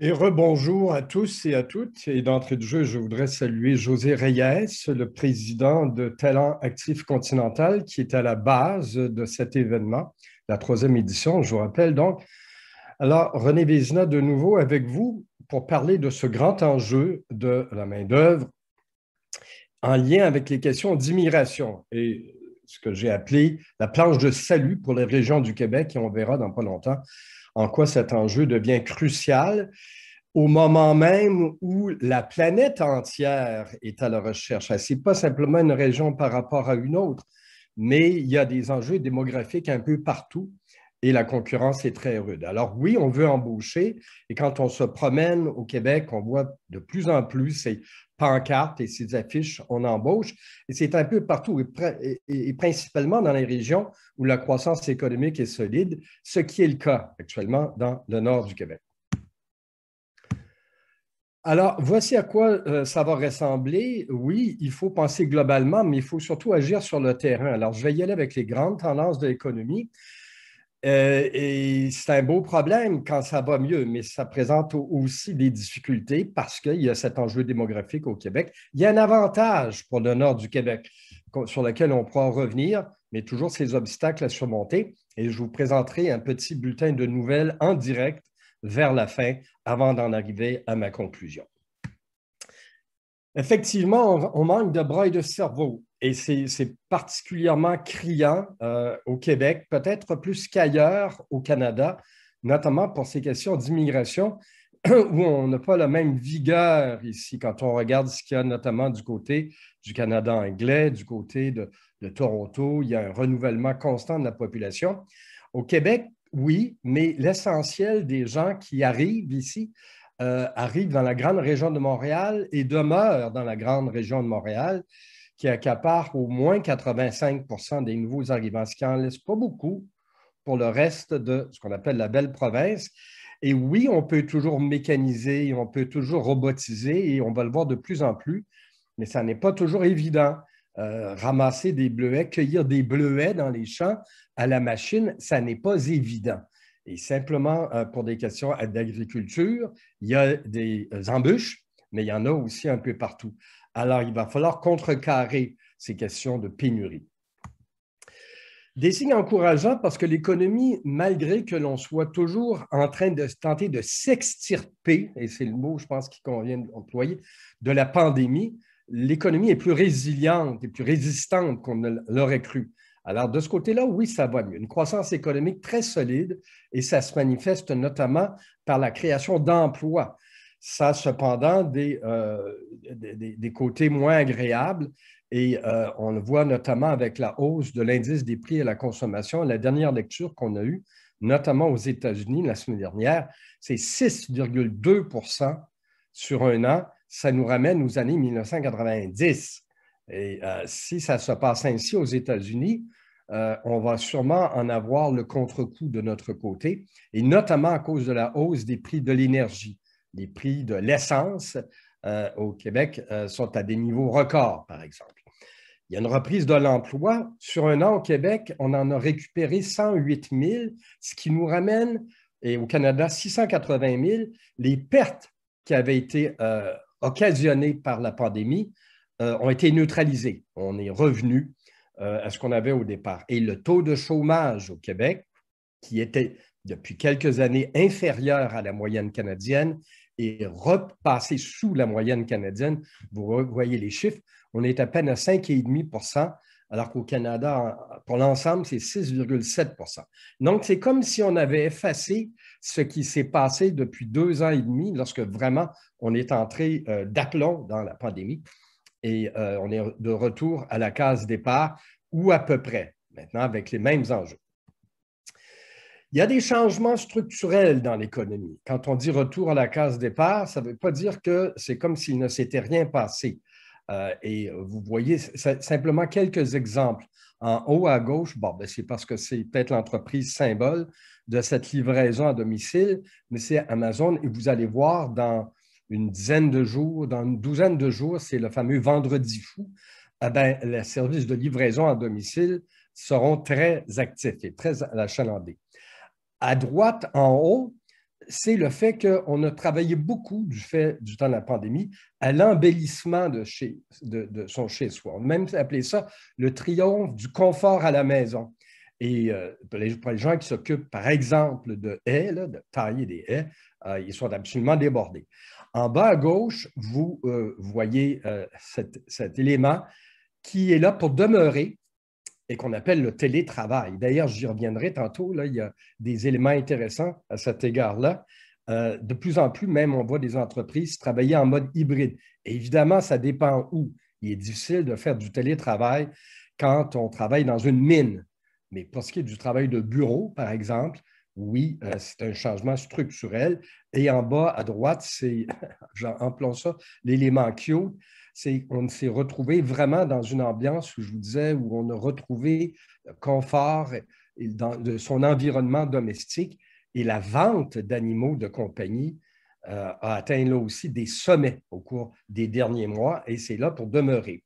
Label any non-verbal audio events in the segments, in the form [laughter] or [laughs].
Et rebonjour à tous et à toutes. Et d'entrée de jeu, je voudrais saluer José Reyes, le président de Talent Actif Continental, qui est à la base de cet événement, la troisième édition, je vous rappelle. Donc, alors, René Vézina, de nouveau avec vous pour parler de ce grand enjeu de la main-d'œuvre en lien avec les questions d'immigration et ce que j'ai appelé la planche de salut pour les régions du Québec, et on verra dans pas longtemps en quoi cet enjeu devient crucial au moment même où la planète entière est à la recherche. Ah, Ce n'est pas simplement une région par rapport à une autre, mais il y a des enjeux démographiques un peu partout et la concurrence est très rude. Alors oui, on veut embaucher et quand on se promène au Québec, on voit de plus en plus ces pancartes et ces affiches on embauche et c'est un peu partout et, principalement dans les régions où la croissance économique est solide, ce qui est le cas actuellement dans le nord du Québec. Alors, voici à quoi euh, ça va ressembler. Oui, il faut penser globalement, mais il faut surtout agir sur le terrain. Alors, je vais y aller avec les grandes tendances de l'économie. Euh, et c'est un beau problème quand ça va mieux, mais ça présente aussi des difficultés parce qu'il y a cet enjeu démographique au Québec. Il y a un avantage pour le nord du Québec sur lequel on pourra revenir, mais toujours ces obstacles à surmonter. Et je vous présenterai un petit bulletin de nouvelles en direct vers la fin avant d'en arriver à ma conclusion. Effectivement, on, on manque de bras et de cerveau et c'est particulièrement criant euh, au Québec, peut-être plus qu'ailleurs au Canada, notamment pour ces questions d'immigration, [clears throat] où on n'a pas la même vigueur ici quand on regarde ce qu'il y a notamment du côté du Canada anglais, du côté de, Toronto, il y a un renouvellement constant de la population. Au Québec, oui, mais l'essentiel des gens qui arrivent ici euh, arrivent dans la grande région de Montréal et demeurent dans la grande région de Montréal qui accapare au moins 85 des nouveaux arrivants, ce qui n'en laisse pas beaucoup pour le reste de ce qu'on appelle la belle province. Et oui, on peut toujours mécaniser, on peut toujours robotiser, et on va le voir de plus en plus, mais ça n'est pas toujours évident. Euh, ramasser des bleuets, cueillir des bleuets dans les champs à la machine, ça n'est pas évident. Et simplement, euh, pour des questions d'agriculture, il y a des euh, embûches, mais il y en a aussi un peu partout. Alors, il va falloir contrecarrer ces questions de pénurie. Des signes encourageants parce que l'économie, malgré que l'on soit toujours en train de tenter de s'extirper, et c'est le mot, je pense, qu'il convient d'employer, de la pandémie, l'économie est plus résiliente et plus résistante qu'on ne l'aurait cru. Alors, de ce côté-là, oui, ça va mieux. Une croissance économique très solide et ça se manifeste notamment par la création d'emplois ça a cependant euh, des, côtés moins agréables et euh, on le voit notamment avec la hausse de l'indice des prix à la consommation. La dernière lecture qu'on a eue, notamment aux États-Unis la semaine dernière, c'est 6,2 sur un an. Ça nous ramène aux années 1990. Et euh, si ça se passe ainsi aux États-Unis, on va sûrement en avoir le contre-coup de notre côté, et notamment à cause de la hausse des prix de l'énergie les prix de l'essence euh, au Québec euh, sont à des niveaux records, par exemple. Il y a une reprise de l'emploi. Sur un an au Québec, on en a récupéré 108 000, ce qui nous ramène, et au Canada, 680 000, les pertes qui avaient été euh, occasionnées par la pandémie ont été neutralisées. On est revenu à ce qu'on avait au départ. Et le taux de chômage au Québec, qui était depuis quelques années inférieur à la moyenne canadienne, et repasser sous la moyenne canadienne. Vous voyez les chiffres, on est à peine à 5,5 alors qu'au Canada, pour l'ensemble, c'est 6,7 Donc, c'est comme si on avait effacé ce qui s'est passé depuis deux ans et demi, lorsque vraiment on est entré euh, d'aplomb dans la pandémie et euh, on est de retour à la case départ ou à peu près, maintenant avec les mêmes enjeux. Il y a des changements structurels dans l'économie. Quand on dit retour à la case départ, ça ne veut pas dire que c'est comme s'il ne s'était rien passé. Euh, et vous voyez simplement quelques exemples. En haut à gauche, bon, ben, c'est parce que c'est peut-être l'entreprise symbole de cette livraison à domicile, mais c'est Amazon et vous allez voir dans une dizaine de jours, dans une douzaine de jours, c'est le fameux vendredi fou. Eh ben, les services de livraison à domicile seront très actifs et très achalandés. À droite, en haut, c'est le fait qu'on a travaillé beaucoup du fait du temps de la pandémie à l'embellissement de, chez, de, son chez-soi. On a même appelé ça le triomphe du confort à la maison. Et euh, pour, les, gens qui s'occupent, par exemple, de haies, de tailler des haies, euh, ils sont absolument débordés. En bas à gauche, vous euh, voyez cet, élément qui est là pour demeurer, et qu'on appelle le télétravail. D'ailleurs, j'y reviendrai tantôt, là, il y a des éléments intéressants à cet égard-là. Euh, de plus en plus, même, on voit des entreprises travailler en mode hybride. évidemment, ça dépend où. Il est difficile de faire du télétravail quand on travaille dans une mine. Mais pour ce qui est du travail de bureau, par exemple, oui, euh, c'est un changement structurel. Et en bas à droite, c'est, [laughs] j'en ça, l'élément Q on s'est retrouvé vraiment dans une ambiance où je vous disais, où on a retrouvé confort dans, de son environnement domestique et la vente d'animaux de compagnie euh, a atteint là aussi des sommets au cours des derniers mois et c'est là pour demeurer.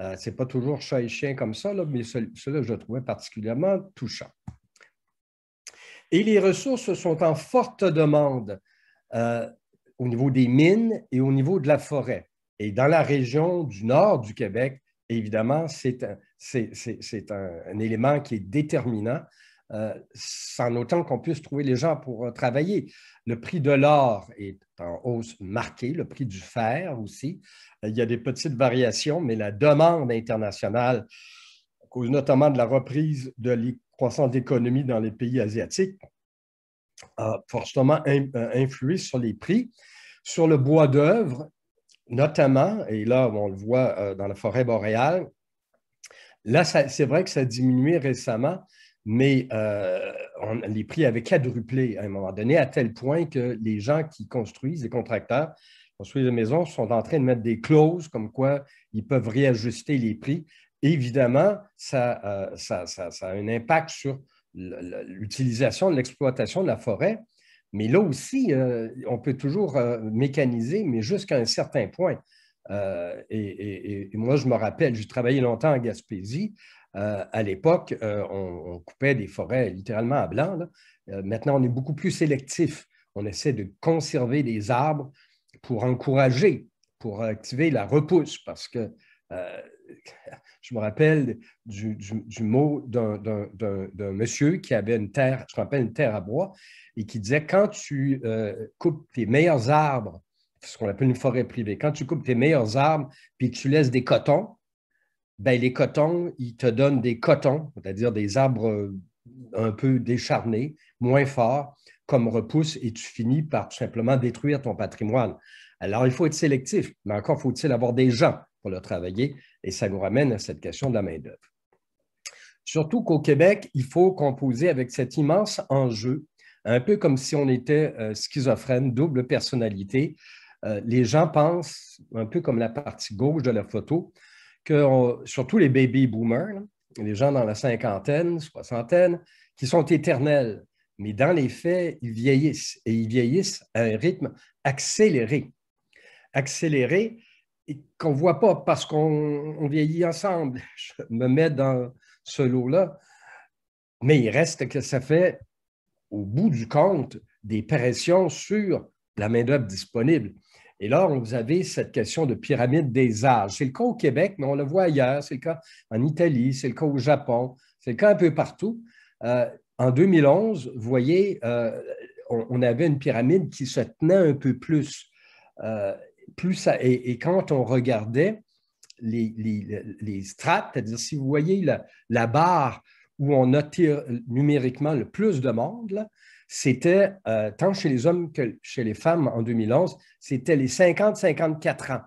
Euh, ce n'est pas toujours chat et chien comme ça, là, mais cela, je le trouvais particulièrement touchant. Et les ressources sont en forte demande euh, au niveau des mines et au niveau de la forêt. Et dans la région du nord du Québec, évidemment, c'est un, élément qui est déterminant, euh, sans autant qu'on puisse trouver les gens pour euh, travailler. Le prix de l'or est en hausse marquée, le prix du fer aussi. Euh, il y a des petites variations, mais la demande internationale, à cause notamment de la reprise de la croissance d'économie dans les pays asiatiques, a fortement influé sur les prix. Sur le bois d'œuvre, notamment, et là, on le voit euh, dans la forêt boréale, là, c'est vrai que ça a diminué récemment, mais euh, les prix avaient quadruplé à un moment donné, à tel point que les gens qui construisent, les contracteurs, construisent des maisons, sont en train de mettre des clauses comme quoi ils peuvent réajuster les prix. Évidemment, ça, euh, ça a un impact sur l'utilisation de l'exploitation de la forêt. Mais là aussi, euh, on peut toujours euh, mécaniser, mais jusqu'à un certain point. Euh, et, moi, je me rappelle, j'ai travaillé longtemps en Gaspésie. à l'époque, on, coupait des forêts littéralement à blanc. maintenant, on est beaucoup plus sélectif. On essaie de conserver des arbres pour encourager, pour activer la repousse, parce que [laughs] je me rappelle du, du mot d'un monsieur qui avait une terre, je me rappelle une terre à bois, et qui disait quand tu euh, coupes tes meilleurs arbres, ce qu'on appelle une forêt privée, quand tu coupes tes meilleurs arbres puis que tu laisses des cotons, ben, les cotons, ils te donnent des cotons, c'est-à-dire des arbres euh, un peu décharnés, moins forts, comme repousse, et tu finis par tout simplement détruire ton patrimoine. Alors, il faut être sélectif, mais encore faut-il avoir des gens pour le travailler, et ça nous ramène à cette question de la main-d'œuvre. Surtout qu'au Québec, il faut composer avec cet immense enjeu un peu comme si on était euh, schizophrène, double personnalité. Euh, les gens pensent, un peu comme la partie gauche de la photo, que surtout les baby boomers, les gens dans la cinquantaine, soixantaine, qui sont éternels, mais dans les faits, ils vieillissent et ils vieillissent à un rythme accéléré. Accéléré et qu'on ne voit pas parce qu'on vieillit ensemble. [laughs] Je me mets dans ce lot-là. Mais il reste que ça fait au bout du compte, des pressions sur la main-d'œuvre disponible. Et là, vous avez cette question de pyramide des âges. C'est le cas au Québec, mais on le voit ailleurs. C'est le cas en Italie, c'est le cas au Japon, c'est le cas un peu partout. Euh, en 2011, vous voyez, euh, on, avait une pyramide qui se tenait un peu plus. Euh, plus et, quand on regardait les, strates, c'est-à-dire si vous voyez la, la barre où on attire euh, numériquement le plus de monde, c'était, euh, tant chez les hommes que chez les femmes en 2011, c'était les 50-54 ans.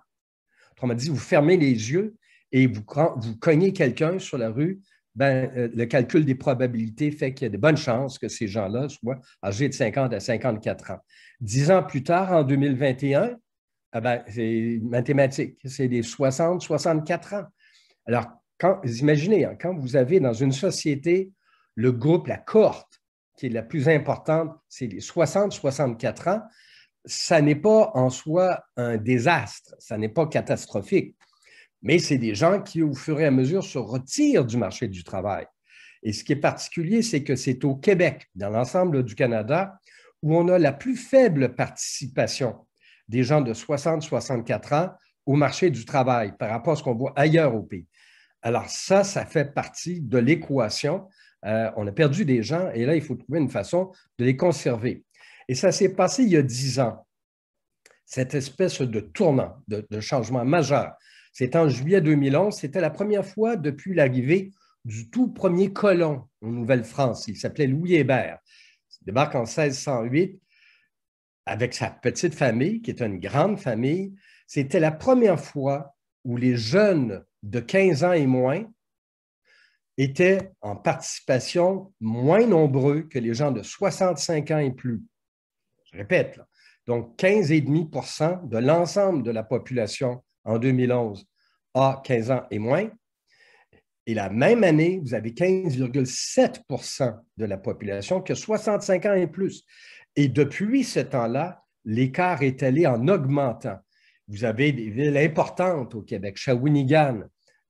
On m'a dit, vous fermez les yeux et vous, vous cognez quelqu'un sur la rue, ben, euh, le calcul des probabilités fait qu'il y a de bonnes chances que ces gens-là soient âgés de 50 à 54 ans. Dix ans plus tard, en 2021, ah ben, c'est mathématique, c'est des 60-64 ans. Alors, quand, imaginez, hein, quand vous avez dans une société le groupe, la cohorte, qui est la plus importante, c'est les 60-64 ans, ça n'est pas en soi un désastre, ça n'est pas catastrophique, mais c'est des gens qui, au fur et à mesure, se retirent du marché du travail. Et ce qui est particulier, c'est que c'est au Québec, dans l'ensemble du Canada, où on a la plus faible participation des gens de 60-64 ans au marché du travail par rapport à ce qu'on voit ailleurs au pays. Alors ça, ça fait partie de l'équation. Euh, on a perdu des gens et là, il faut trouver une façon de les conserver. Et ça s'est passé il y a dix ans, cette espèce de tournant, de, changement majeur. C'est en juillet 2011, c'était la première fois depuis l'arrivée du tout premier colon en Nouvelle-France. Il s'appelait Louis Hébert. Il débarque en 1608 avec sa petite famille, qui est une grande famille. C'était la première fois où les jeunes de 15 ans et moins étaient en participation moins nombreux que les gens de 65 ans et plus. Je répète, donc 15,5 de l'ensemble de la population en 2011 a 15 ans et moins. Et la même année, vous avez 15,7 de la population qui a 65 ans et plus. Et depuis ce temps-là, l'écart est allé en augmentant. Vous avez des villes importantes au Québec, Shawinigan,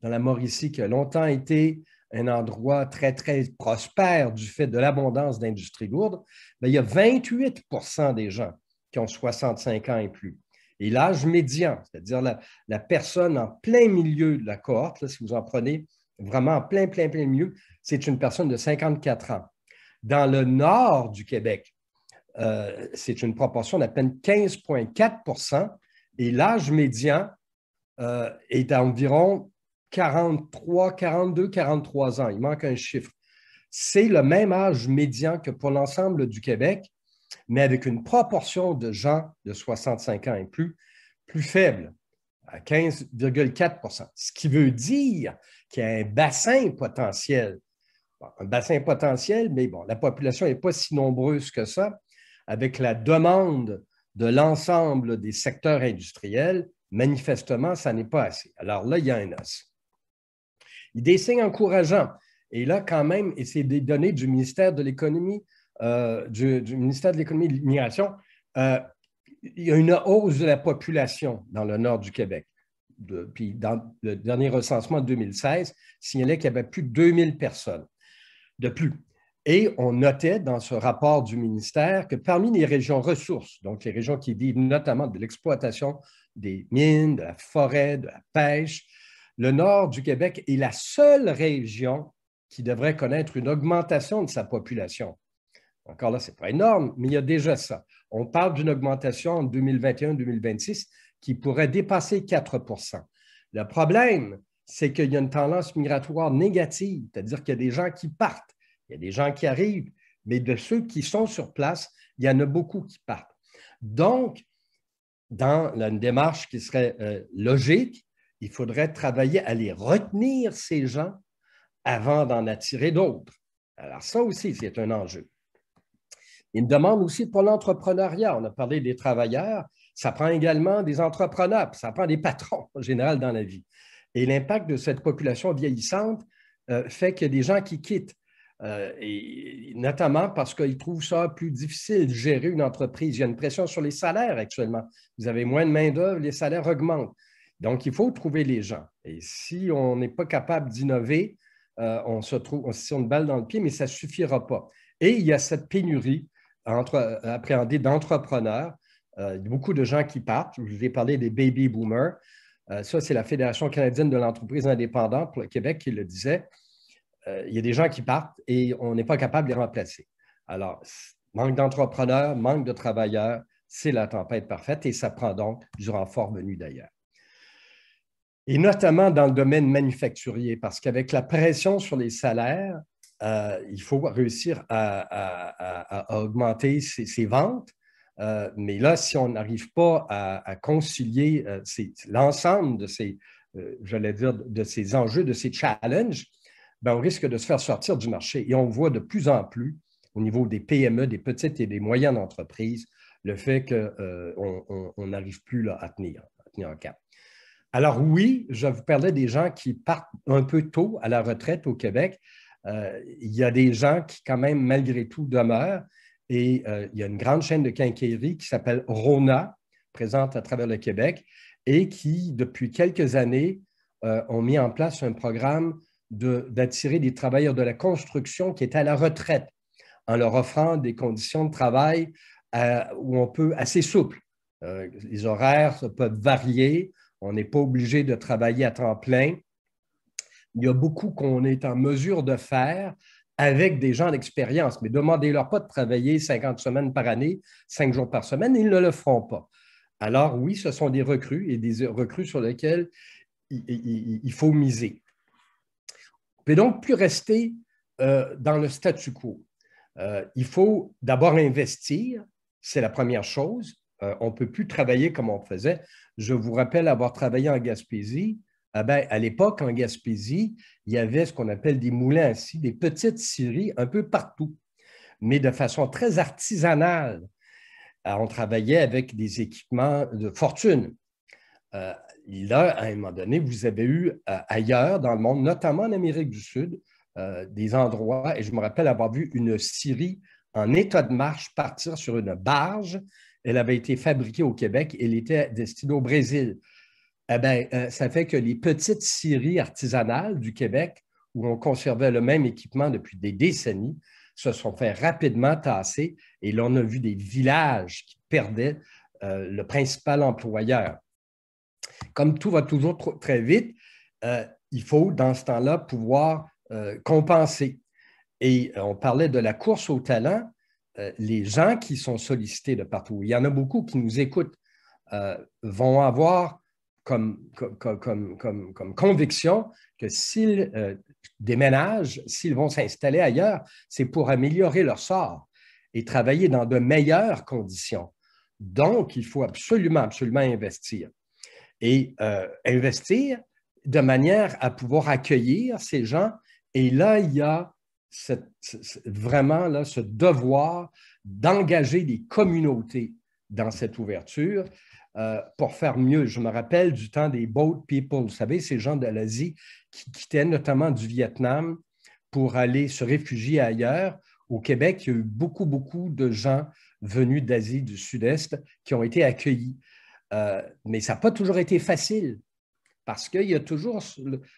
dans la Mauricie, qui a longtemps été un endroit très, très prospère du fait de l'abondance d'industrie lourde, ben, il y a 28 des gens qui ont 65 ans et plus. Et l'âge médian, c'est-à-dire la, personne en plein milieu de la cohorte, si vous en prenez vraiment en plein, plein, plein milieu, c'est une personne de 54 ans. Dans le nord du Québec, euh, c'est une proportion d'à peine 15,4 et l'âge médian euh, est à environ 43, 42, 43 ans. Il manque un chiffre. C'est le même âge médian que pour l'ensemble du Québec, mais avec une proportion de gens de 65 ans et plus plus faible, à 15,4 Ce qui veut dire qu'il y a un bassin potentiel. un bassin potentiel, mais bon, la population n'est pas si nombreuse que ça, avec la demande de l'ensemble des secteurs industriels, manifestement, ça n'est pas assez. Alors là, il y a un os. Il des signes encourageants. Et là, quand même, et c'est des données du ministère de l'économie, euh, du, ministère de l'économie et de l'immigration, euh, il y a une hausse de la population dans le nord du Québec. puis dans le dernier recensement de 2016, signalait qu'il y avait plus de 2000 personnes de plus. Et on notait dans ce rapport du ministère que parmi les régions ressources, donc les régions qui vivent notamment de l'exploitation des mines, de la forêt, de la pêche, le nord du Québec est la seule région qui devrait connaître une augmentation de sa population. Encore là, ce n'est pas énorme, mais il y a déjà ça. On parle d'une augmentation en 2021-2026 qui pourrait dépasser 4 Le problème, c'est qu'il y a une tendance migratoire négative, c'est-à-dire qu'il y a des gens qui partent, il y a des gens qui arrivent, mais de ceux qui sont sur place, il y en a beaucoup qui partent. Donc, dans une démarche qui serait euh, logique, il faudrait travailler à les retenir, ces gens, avant d'en attirer d'autres. Alors ça aussi, c'est un enjeu. Il me demande aussi pour l'entrepreneuriat. On a parlé des travailleurs. Ça prend également des entrepreneurs, ça prend des patrons en général dans la vie. Et l'impact de cette population vieillissante euh, fait qu'il y a des gens qui quittent, euh, et notamment parce qu'ils trouvent ça plus difficile de gérer une entreprise. Il y a une pression sur les salaires actuellement. Vous avez moins de main-d'œuvre, les salaires augmentent. Donc, il faut trouver les gens. Et si on n'est pas capable d'innover, euh, on se trouve, on tire une balle dans le pied, mais ça ne suffira pas. Et il y a cette pénurie entre, appréhendée d'entrepreneurs. Euh, beaucoup de gens qui partent. Je vous ai parlé des baby boomers. Euh, ça, c'est la Fédération canadienne de l'entreprise indépendante pour le Québec qui le disait. il y a des gens qui partent et on n'est pas capable de les remplacer. Alors, manque d'entrepreneurs, manque de travailleurs, c'est la tempête parfaite et ça prend donc du renfort venu d'ailleurs et notamment dans le domaine manufacturier, parce qu'avec la pression sur les salaires, euh, il faut réussir à, augmenter ses, ventes. Euh, mais là, si on n'arrive pas à, concilier euh, l'ensemble de ces, de ces enjeux, de ces challenges, ben, on risque de se faire sortir du marché. Et on voit de plus en plus au niveau des PME, des petites et des moyennes entreprises, le fait qu'on n'arrive plus à tenir, à tenir en cap. Alors oui, je vous parlais des gens qui partent un peu tôt à la retraite au Québec. Euh, il y a des gens qui quand même malgré tout demeurent et euh, il y a une grande chaîne de quincaillerie qui s'appelle Rona, présente à travers le Québec, et qui, depuis quelques années, euh, ont mis en place un programme d'attirer des travailleurs de la construction qui étaient à la retraite en leur offrant des conditions de travail où on peut assez souple. les horaires peuvent varier, on n'est pas obligé de travailler à temps plein. Il y a beaucoup qu'on est en mesure de faire avec des gens d'expérience, mais demandez-leur pas de travailler 50 semaines par année, 5 jours par semaine, ils ne le feront pas. Alors oui, ce sont des recrues et des recrues sur lesquelles il, faut miser. On ne peut donc plus rester euh, dans le statu quo. Euh, il faut d'abord investir, c'est la première chose. Euh, on ne peut plus travailler comme on faisait. Je vous rappelle avoir travaillé en Gaspésie. Ah ben, à l'époque, en Gaspésie, il y avait ce qu'on appelle des moulins des petites scieries un peu partout, mais de façon très artisanale. on travaillait avec des équipements de fortune. Euh, là, à un moment donné, vous avez eu euh, ailleurs dans le monde, notamment en Amérique du Sud, des endroits, et je me rappelle avoir vu une scierie en état de marche partir sur une barge elle avait été fabriquée au Québec. et Elle était destinée au Brésil. Eh bien, euh, ça fait que les petites scieries artisanales du Québec, où on conservait le même équipement depuis des décennies, se sont fait rapidement tasser et l'on a vu des villages qui perdaient euh, le principal employeur. Comme tout va toujours très vite, euh, il faut, dans ce temps-là, pouvoir compenser. Et on parlait de la course au talent. Euh, les gens qui sont sollicités de partout, il y en a beaucoup qui nous écoutent, euh, vont avoir comme, conviction que s'ils euh, déménagent, s'ils vont s'installer ailleurs, c'est pour améliorer leur sort et travailler dans de meilleures conditions. Donc, il faut absolument, absolument investir. Et investir de manière à pouvoir accueillir ces gens. Et là, il y a vraiment là, ce devoir d'engager des communautés dans cette ouverture euh, pour faire mieux. Je me rappelle du temps des boat people, vous savez, ces gens de l'Asie qui quittaient notamment du Vietnam pour aller se réfugier ailleurs. Au Québec, il y a eu beaucoup, beaucoup de gens venus d'Asie du Sud-Est qui ont été accueillis. Euh, mais ça n'a pas toujours été facile parce qu'il y a toujours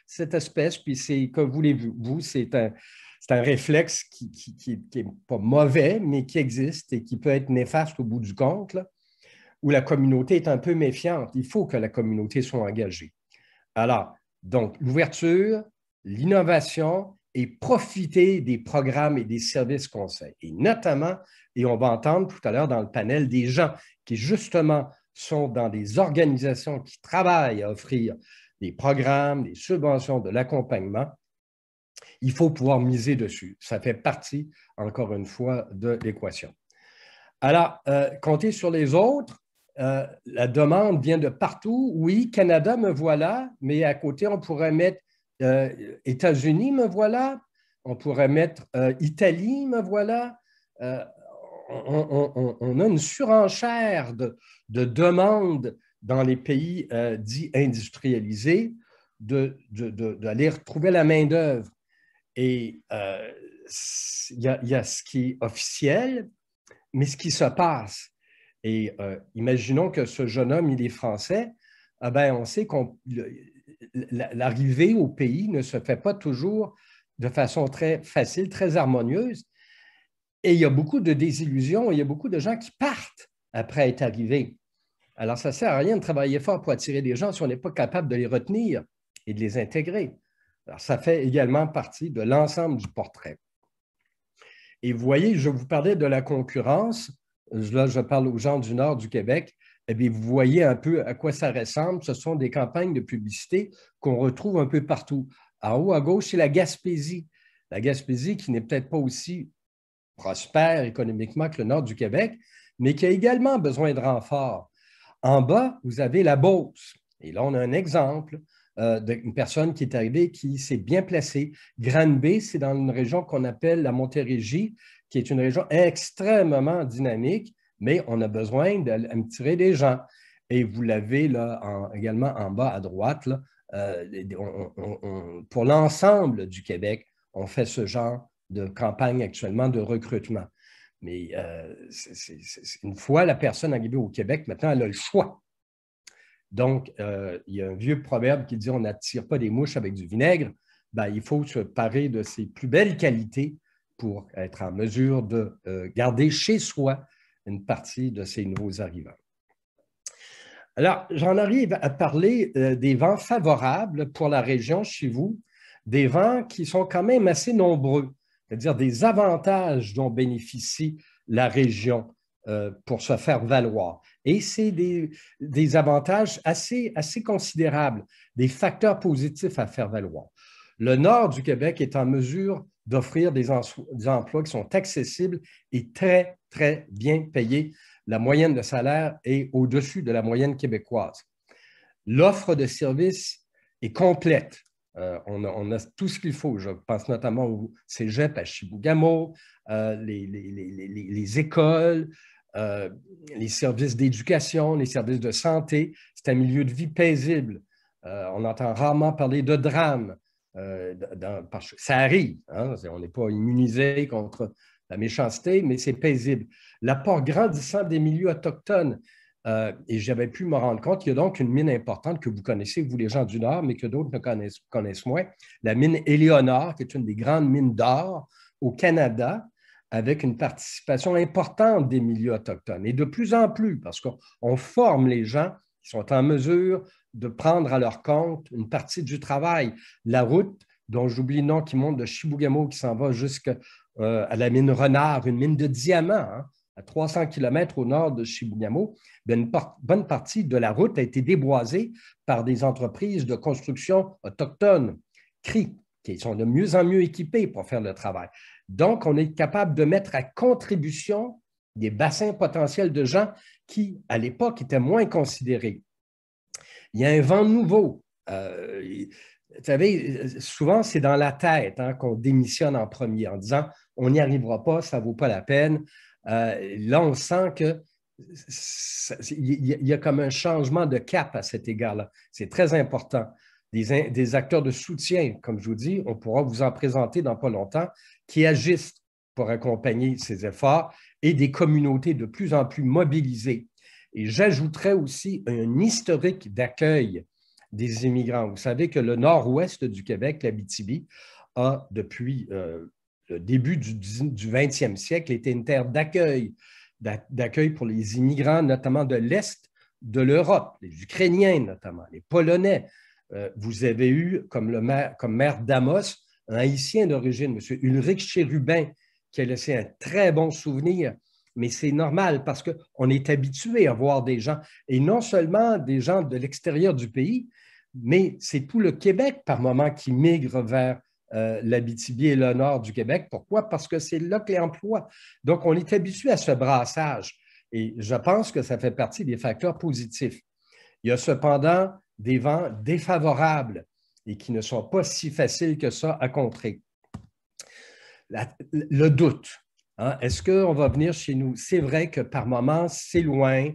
cette espèce, puis c'est, comme vous l'avez vous, c'est un, c'est un réflexe qui n'est pas mauvais, mais qui existe et qui peut être néfaste au bout du compte, où la communauté est un peu méfiante. Il faut que la communauté soit engagée. Alors, donc, l'ouverture, l'innovation et profiter des programmes et des services qu'on Et notamment, et on va entendre tout à l'heure dans le panel des gens qui justement sont dans des organisations qui travaillent à offrir des programmes, des subventions, de l'accompagnement, il faut pouvoir miser dessus. Ça fait partie, encore une fois, de l'équation. Alors, compter euh, comptez sur les autres. Euh, la demande vient de partout. Oui, Canada, me voilà, mais à côté, on pourrait mettre euh, États-Unis, me voilà. On pourrait mettre Italie, me voilà. On, a une surenchère de, demandes dans les pays dits industrialisés d'aller de, retrouver la main-d'œuvre. Et euh, il y, a, ce qui est officiel, mais ce qui se passe. Et euh, imaginons que ce jeune homme, il est français, ah ben, on sait qu'on l'arrivée au pays ne se fait pas toujours de façon très facile, très harmonieuse. Et il y a beaucoup de désillusions, il y a beaucoup de gens qui partent après être arrivés. Alors, ça ne sert à rien de travailler fort pour attirer des gens si on n'est pas capable de les retenir et de les intégrer ça fait également partie de l'ensemble du portrait. Et vous voyez, je vous parlais de la concurrence. Là, je parle aux gens du nord du Québec. Eh bien, vous voyez un peu à quoi ça ressemble. Ce sont des campagnes de publicité qu'on retrouve un peu partout. En haut à gauche, c'est la Gaspésie. La Gaspésie qui n'est peut-être pas aussi prospère économiquement que le nord du Québec, mais qui a également besoin de renfort. En bas, vous avez la Beauce. Et là, on a un exemple. Euh, d'une personne qui est arrivée, qui s'est bien placée. Grande B, c'est dans une région qu'on appelle la Montérégie, qui est une région extrêmement dynamique, mais on a besoin tirer des gens. Et vous l'avez là, également en bas à droite, euh, pour l'ensemble du Québec, on fait ce genre de campagne actuellement de recrutement. Mais euh, une fois la personne arrivée au Québec, maintenant, elle a le choix donc, euh, il y a un vieux proverbe qui dit on n'attire pas des mouches avec du vinaigre. Ben, il faut se parer de ses plus belles qualités pour être en mesure de euh, garder chez soi une partie de ces nouveaux arrivants. Alors, j'en arrive à parler euh, des vents favorables pour la région chez vous, des vents qui sont quand même assez nombreux, c'est-à-dire des avantages dont bénéficie la région. Euh, pour se faire valoir. Et c'est des, avantages assez, assez considérables, des facteurs positifs à faire valoir. Le nord du Québec est en mesure d'offrir des, emplois qui sont accessibles et très, très bien payés. La moyenne de salaire est au-dessus de la moyenne québécoise. L'offre de services est complète. Euh, on, a, tout ce qu'il faut. Je pense notamment au cégep à Chibougamau, euh, les, écoles, euh, les services d'éducation, les services de santé. C'est un milieu de vie paisible. Euh, on entend rarement parler de drame. Euh, ça arrive. Hein, on n'est pas immunisé contre la méchanceté, mais c'est paisible. L'apport grandissant des milieux autochtones, et j'avais pu me rendre compte qu'il y a donc une mine importante que vous connaissez, vous les gens du Nord, mais que d'autres ne connaissent, connaissent, moins, la mine Éléonore, qui est une des grandes mines d'or au Canada, avec une participation importante des milieux autochtones, et de plus en plus, parce qu'on forme les gens qui sont en mesure de prendre à leur compte une partie du travail. La route, dont j'oublie le nom, qui monte de Chibougamau, qui s'en va jusqu'à euh, la mine Renard, une mine de diamants, hein, à 300 km au nord de Chibougamau, ben, une bonne partie de la route a été déboisée par des entreprises de construction autochtones, CRI, qui sont de mieux en mieux équipées pour faire le travail. Donc, on est capable de mettre à contribution des bassins potentiels de gens qui, à l'époque, étaient moins considérés. Il y a un vent nouveau. Euh, vous savez, souvent, c'est dans la tête hein, qu'on démissionne en premier en disant on n'y arrivera pas, ça ne vaut pas la peine. Euh, là, on sent que il y a comme un changement de cap à cet égard-là. C'est très important. Des, des, acteurs de soutien, comme je vous dis, on pourra vous en présenter dans pas longtemps, qui agissent pour accompagner ces efforts et des communautés de plus en plus mobilisées. Et j'ajouterais aussi un historique d'accueil des immigrants. Vous savez que le nord-ouest du Québec, l'Abitibi, a depuis euh, le début du, du 20e siècle été une terre d'accueil, d'accueil pour les immigrants, notamment de l'Est de l'Europe, les Ukrainiens notamment, les Polonais. Euh, vous avez eu, comme, le comme maire d'Amos, un haïtien d'origine, M. Ulrich Chérubin, qui a laissé un très bon souvenir. Mais c'est normal parce qu'on est habitué à voir des gens, et non seulement des gens de l'extérieur du pays, mais c'est tout le Québec par moment qui migre vers euh, l'Abitibi et le nord du Québec. Pourquoi? Parce que c'est là que l'emploi. Donc, on est habitué à ce brassage et je pense que ça fait partie des facteurs positifs. Il y a cependant des vents défavorables et qui ne sont pas si faciles que ça à contrer. le doute. Hein. Est-ce qu'on va venir chez nous? C'est vrai que par moments, c'est loin.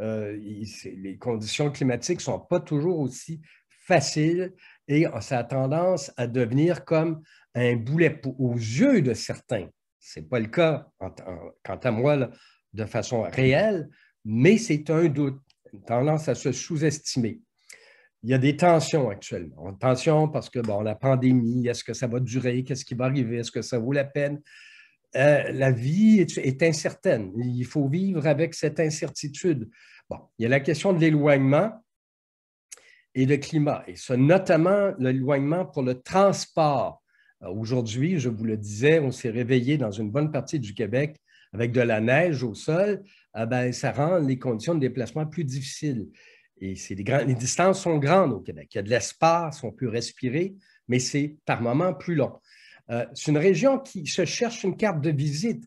Euh, les conditions climatiques ne sont pas toujours aussi faciles et ça a tendance à devenir comme un boulet aux yeux de certains. Ce n'est pas le cas, quant à moi, de façon réelle, mais c'est un doute, une tendance à se sous-estimer il y a des tensions actuellement. Tensions parce que, bon, la pandémie, est-ce que ça va durer? Qu'est-ce qui va arriver? Est-ce que ça vaut la peine? Euh, la vie est, incertaine. Il faut vivre avec cette incertitude. Bon, il y a la question de l'éloignement et le climat, et ce, notamment l'éloignement pour le transport. Euh, aujourd'hui, je vous le disais, on s'est réveillé dans une bonne partie du Québec avec de la neige au sol. Ah ben, ça rend les conditions de déplacement plus difficiles. Et les distances sont grandes au Québec. Il y a de l'espace, on peut respirer, mais c'est par moments plus long. Euh, c'est une région qui se cherche une carte de visite.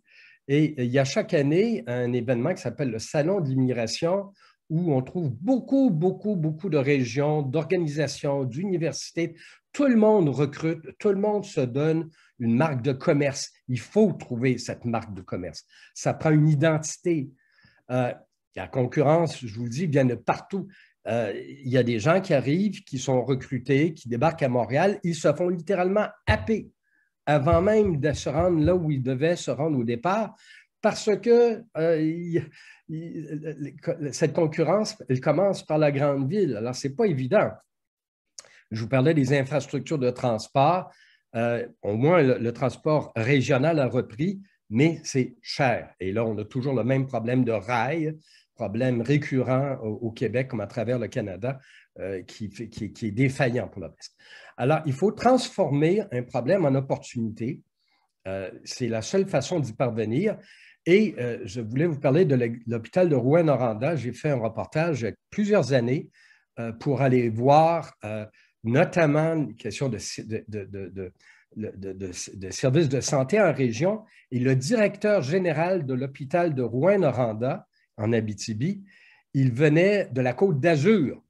Et euh, il y a chaque année un événement qui s'appelle le Salon de l'immigration, où on trouve beaucoup, beaucoup, beaucoup de régions, d'organisations, d'universités. Tout le monde recrute, tout le monde se donne une marque de commerce. Il faut trouver cette marque de commerce. Ça prend une identité. Euh, la concurrence, je vous le dis, vient de partout. Euh, il y a des gens qui arrivent, qui sont recrutés, qui débarquent à Montréal, ils se font littéralement happer avant même de se rendre là où ils devaient se rendre au départ, parce que euh, cette concurrence, elle commence par la grande ville. Alors, ce n'est pas évident. Je vous parlais des infrastructures de transport. Euh, au moins, le, le, transport régional a repris, mais c'est cher. Et là, on a toujours le même problème de rail problème récurrent au, Québec comme à travers le Canada euh, qui, est défaillant pour le reste. Alors, il faut transformer un problème en opportunité. Euh, c'est la seule façon d'y parvenir. Et euh, je voulais vous parler de l'hôpital de Rouen-Noranda. J'ai fait un reportage il y a plusieurs années pour aller voir notamment une question de, de, de, services de santé en région. Et le directeur général de l'hôpital de Rouen-Noranda en Abitibi, il venait de la côte d'Azur.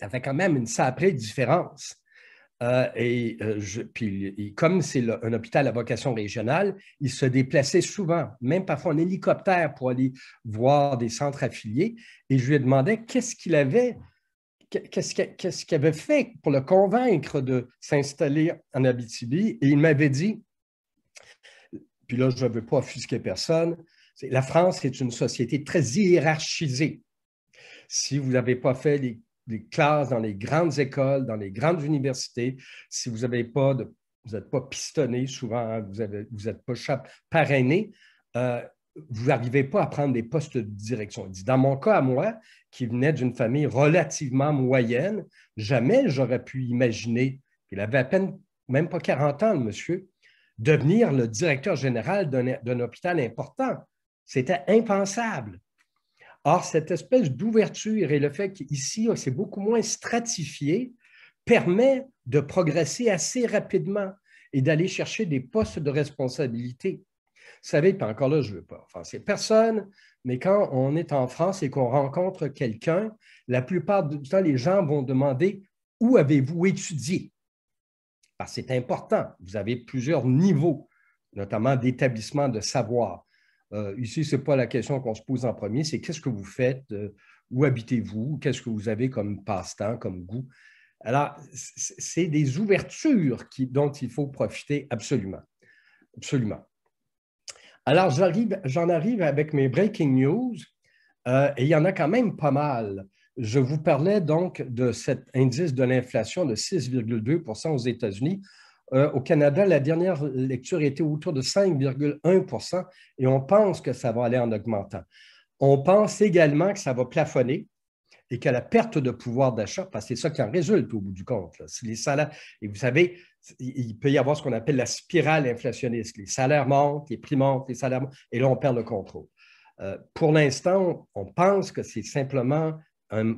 Il avait quand même une sacrée différence. Euh, et, euh, puis, comme c'est un hôpital à vocation régionale, il se déplaçait souvent, même parfois en hélicoptère pour aller voir des centres affiliés. Et je lui ai demandé ce qu'il avait, qu'est-ce qu'il avait fait pour le convaincre de s'installer en Abitibi. Et il m'avait dit, puis là, je ne veux pas offusquer personne, la France est une société très hiérarchisée. Si vous n'avez pas fait les, classes dans les grandes écoles, dans les grandes universités, si vous n'avez pas vous n'êtes pas pistonné souvent, hein, vous n'êtes pas parrainé, euh, vous n'arrivez pas à prendre des postes de direction. Dans mon cas, à moi, qui venait d'une famille relativement moyenne, jamais j'aurais pu imaginer, il avait à peine, même pas 40 ans, le monsieur, devenir le directeur général d'un hôpital important. C'était impensable. Or, cette espèce d'ouverture et le fait qu'ici, c'est beaucoup moins stratifié, permet de progresser assez rapidement et d'aller chercher des postes de responsabilité. Vous savez, puis encore là, je ne veux pas offenser personne, mais quand on est en France et qu'on rencontre quelqu'un, la plupart du temps, les gens vont demander où avez-vous étudié? Parce que c'est important. Vous avez plusieurs niveaux, notamment d'établissement de savoir. Euh, ici, ce n'est pas la question qu'on se pose en premier, c'est qu'est-ce que vous faites, euh, où habitez-vous, qu'est-ce que vous avez comme passe-temps, comme goût. Alors, c'est des ouvertures dont il faut profiter absolument. Absolument. Alors, j'en arrive avec mes breaking news, euh, et il y en a quand même pas mal. Je vous parlais donc de cet indice de l'inflation de 6,2 aux États-Unis. Euh, au Canada, la dernière lecture était autour de 5,1 et on pense que ça va aller en augmentant. On pense également que ça va plafonner et que la perte de pouvoir d'achat, parce que c'est ça qui en résulte au bout du compte, les salaires, et vous savez, il peut y avoir ce qu'on appelle la spirale inflationniste. Les salaires montent, les prix montent, les salaires montent, et là, on perd le contrôle. Euh, pour l'instant, on pense que c'est simplement un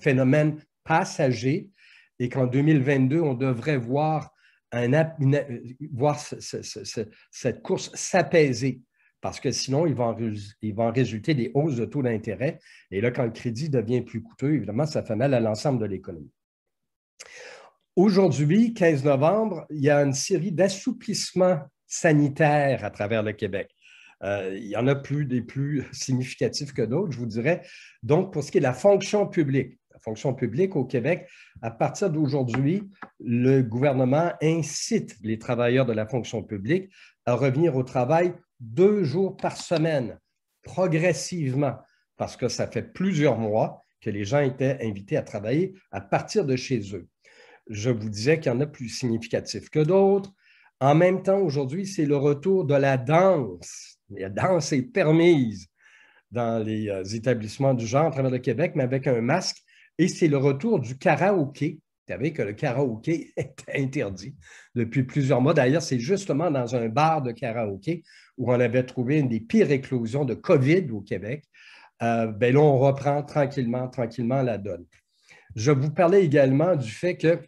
phénomène passager et qu'en 2022, on devrait voir voir cette course s'apaiser parce que sinon, il va, en, résulter des hausses de taux d'intérêt. Et là, quand le crédit devient plus coûteux, évidemment, ça fait mal à l'ensemble de l'économie. Aujourd'hui, 15 novembre, il y a une série d'assouplissements sanitaires à travers le Québec. Euh, il y en a plus des plus [laughs] significatifs que d'autres, je vous dirais. Donc, pour ce qui est de la fonction publique, fonction publique au Québec, à partir d'aujourd'hui, le gouvernement incite les travailleurs de la fonction publique à revenir au travail deux jours par semaine, progressivement, parce que ça fait plusieurs mois que les gens étaient invités à travailler à partir de chez eux. Je vous disais qu'il y en a plus significatifs que d'autres. En même temps, aujourd'hui, c'est le retour de la danse. La danse est permise dans les euh, établissements du genre à travers le Québec, mais avec un masque et c'est le retour du karaoké. Vous savez que le karaoké [laughs] est interdit depuis plusieurs mois. D'ailleurs, c'est justement dans un bar de karaoké où on avait trouvé une des pires éclosions de COVID au Québec. Euh, ben là, on reprend tranquillement, tranquillement la donne. Je vous parlais également du fait qu'il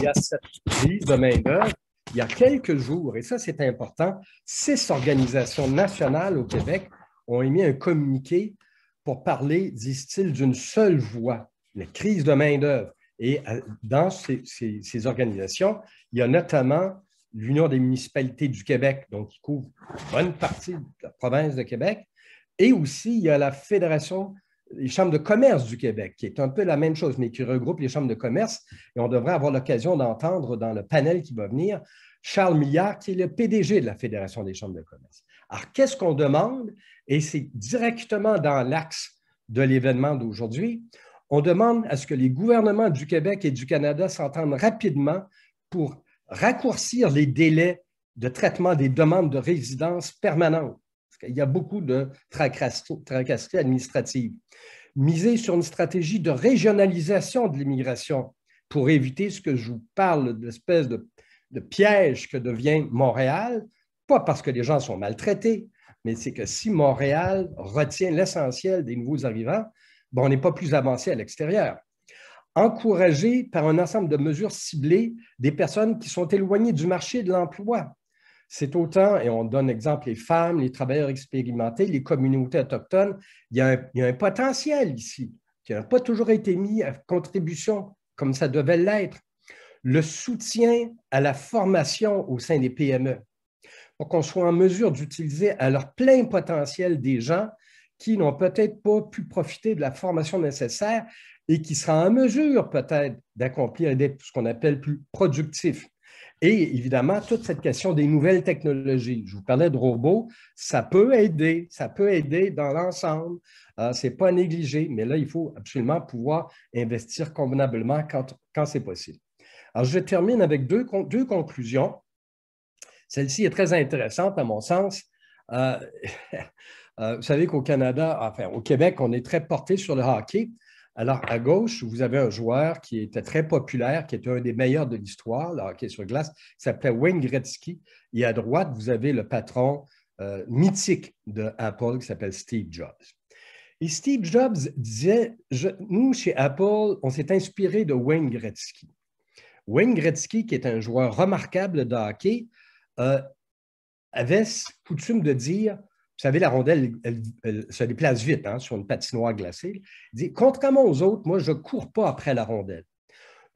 y a cette crise de main-d'œuvre. Il y a quelques jours, et ça c'est important, six organisations nationales au Québec ont émis un communiqué pour parler, disent-ils, d'une seule voix, la crise de main-d'œuvre. Et euh, dans ces, organisations, il y a notamment l'Union des municipalités du Québec, donc qui couvre une bonne partie de la province de Québec, et aussi il y a la Fédération des chambres de commerce du Québec, qui est un peu la même chose, mais qui regroupe les chambres de commerce. Et on devrait avoir l'occasion d'entendre dans le panel qui va venir Charles Millard, qui est le PDG de la Fédération des chambres de commerce. Alors, qu'est-ce qu'on demande? Et c'est directement dans l'axe de l'événement d'aujourd'hui. On demande à ce que les gouvernements du Québec et du Canada s'entendent rapidement pour raccourcir les délais de traitement des demandes de résidence permanente. Il y a beaucoup de tracasseries administratives. Miser sur une stratégie de régionalisation de l'immigration pour éviter ce que je vous parle, l'espèce de piège que devient Montréal pas parce que les gens sont maltraités, mais c'est que si Montréal retient l'essentiel des nouveaux arrivants, ben, on n'est pas plus avancé à l'extérieur. Encourager par un ensemble de mesures ciblées des personnes qui sont éloignées du marché de l'emploi. C'est autant, et on donne exemple les femmes, les travailleurs expérimentés, les communautés autochtones, il y a un potentiel ici qui n'a pas toujours été mis à contribution comme ça devait l'être. Le soutien à la formation au sein des PME qu'on soit en mesure d'utiliser à leur plein potentiel des gens qui n'ont peut-être pas pu profiter de la formation nécessaire et qui sera en mesure peut-être d'accomplir ce qu'on appelle plus productif. Et évidemment, toute cette question des nouvelles technologies. Je vous parlais de robots, ça peut aider, ça peut aider dans l'ensemble. Ah, c'est pas négligé, mais là, il faut absolument pouvoir investir convenablement quand, quand c'est possible. Alors, je termine avec deux, deux conclusions. Celle-ci est très intéressante, à mon sens. Euh, [laughs] euh, vous savez qu'au Canada, enfin au Québec, on est très porté sur le hockey. Alors, à gauche, vous avez un joueur qui était très populaire, qui était un des meilleurs de l'histoire, le hockey sur glace, qui s'appelait Wayne Gretzky. Et à droite, vous avez le patron euh, mythique de Apple qui s'appelle Steve Jobs. Et Steve Jobs disait Nous, chez Apple, on s'est inspiré de Wayne Gretzky. Wayne Gretzky, qui est un joueur remarquable de hockey, euh, avait coutume de dire, vous savez, la rondelle, elle, se déplace vite hein, sur une patinoire glacée. Il dit, contrairement aux autres, moi, je ne cours pas après la rondelle.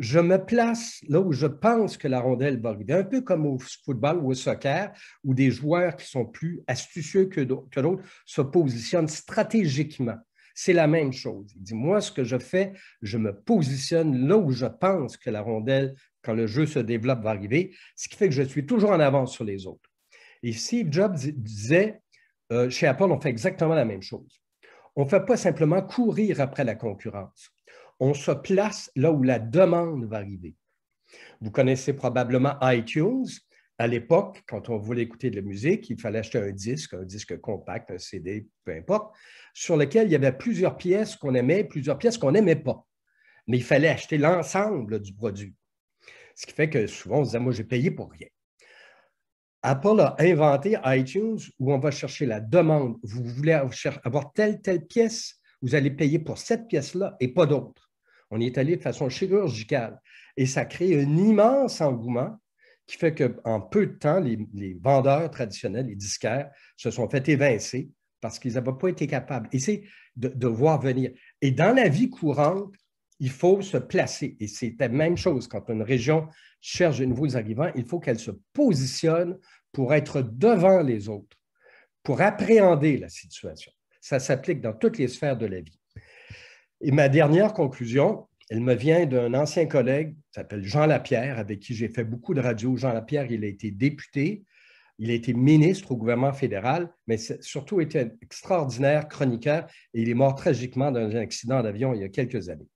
Je me place là où je pense que la rondelle va arriver, un peu comme au football ou au soccer, où des joueurs qui sont plus astucieux que d'autres se positionnent stratégiquement. C'est la même chose. Il dit, moi, ce que je fais, je me positionne là où je pense que la rondelle quand le jeu se développe, va arriver, ce qui fait que je suis toujours en avance sur les autres. Et Steve Jobs disait, euh, chez Apple, on fait exactement la même chose. On ne fait pas simplement courir après la concurrence. On se place là où la demande va arriver. Vous connaissez probablement iTunes. À l'époque, quand on voulait écouter de la musique, il fallait acheter un disque, un disque compact, un CD, peu importe, sur lequel il y avait plusieurs pièces qu'on aimait, plusieurs pièces qu'on n'aimait pas. Mais il fallait acheter l'ensemble du produit. Ce qui fait que souvent, vous se ah, moi, j'ai payé pour rien. Apple a inventé iTunes où on va chercher la demande. Vous voulez avoir telle, telle pièce, vous allez payer pour cette pièce-là et pas d'autre. On y est allé de façon chirurgicale. Et ça crée un immense engouement qui fait qu'en peu de temps, les, vendeurs traditionnels, les disquaires, se sont fait évincer parce qu'ils n'avaient pas été capables. Et c'est de, voir venir. Et dans la vie courante, il faut se placer. Et c'est la même chose quand une région cherche de nouveaux arrivants, il faut qu'elle se positionne pour être devant les autres, pour appréhender la situation. Ça s'applique dans toutes les sphères de la vie. Et ma dernière conclusion, elle me vient d'un ancien collègue, s'appelle Jean Lapierre, avec qui j'ai fait beaucoup de radio. Jean Lapierre, il a été député, il a été ministre au gouvernement fédéral, mais surtout été un extraordinaire chroniqueur et il est mort tragiquement dans un accident d'avion il y a quelques années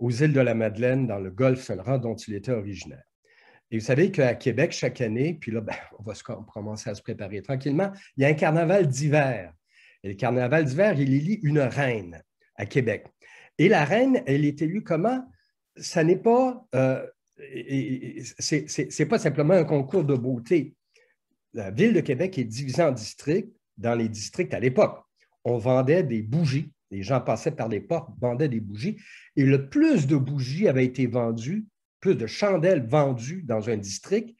aux îles de la Madeleine, dans le golfe Saint-Laurent, dont il était originaire. Et vous savez qu'à Québec, chaque année, puis là, ben, [laughs] on va commencer à se préparer tranquillement, il y a un carnaval d'hiver. Et le carnaval d'hiver, il élit une reine à Québec. Et la reine, elle est élue comment? Ça n'est pas, euh, c'est pas simplement un concours de beauté. La ville de Québec est divisée en districts, dans les districts à l'époque. On vendait des bougies les gens passaient par les portes, vendaient des bougies. Et le plus de bougies avaient été vendues, plus de chandelles vendues dans un district,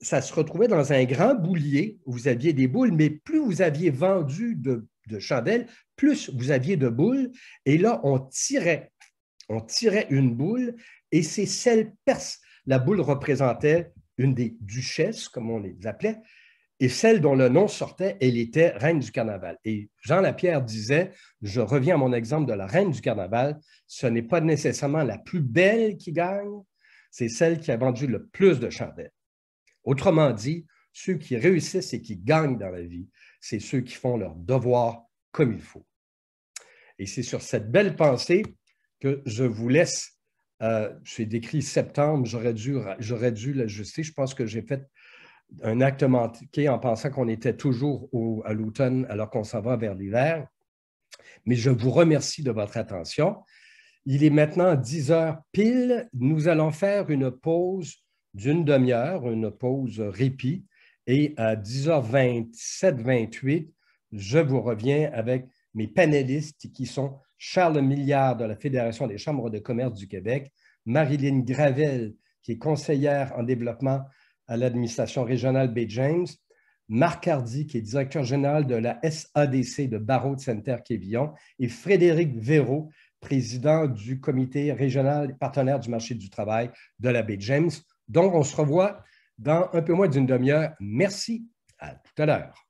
ça se retrouvait dans un grand boulier où vous aviez des boules, mais plus vous aviez vendu de, chandelles, plus vous aviez de boules. Et là, on tirait, on tirait une boule et c'est celle perse. La boule représentait une des duchesses, comme on les appelait, et celle dont le nom sortait, elle était reine du carnaval. Et Jean Lapierre disait, je reviens à mon exemple de la reine du carnaval, ce n'est pas nécessairement la plus belle qui gagne, c'est celle qui a vendu le plus de chandelles. Autrement dit, ceux qui réussissent et qui gagnent dans la vie, c'est ceux qui font leur devoir comme il faut. Et c'est sur cette belle pensée que je vous laisse. Euh, J'ai décrit septembre, j'aurais dû, dû l'ajuster. Je pense que j'ai fait un acte manqué en pensant qu'on était toujours au, à l'automne alors qu'on s'en va vers l'hiver. Mais je vous remercie de votre attention. Il est maintenant 10 heures pile. Nous allons faire une pause d'une demi-heure, une pause répit. Et à 10h27-28, je vous reviens avec mes panélistes qui sont Charles Milliard de la Fédération des chambres de commerce du Québec, Marilyn Gravel, qui est conseillère en développement à l'administration régionale Bay James, Marc Hardy, qui est directeur général de la SADC de Barreau de Center-Quévillon, et Frédéric Véraud, président du comité régional partenaire du marché du travail de la Baie James. Donc, on se revoit dans un peu moins d'une demi-heure. Merci. À tout à l'heure.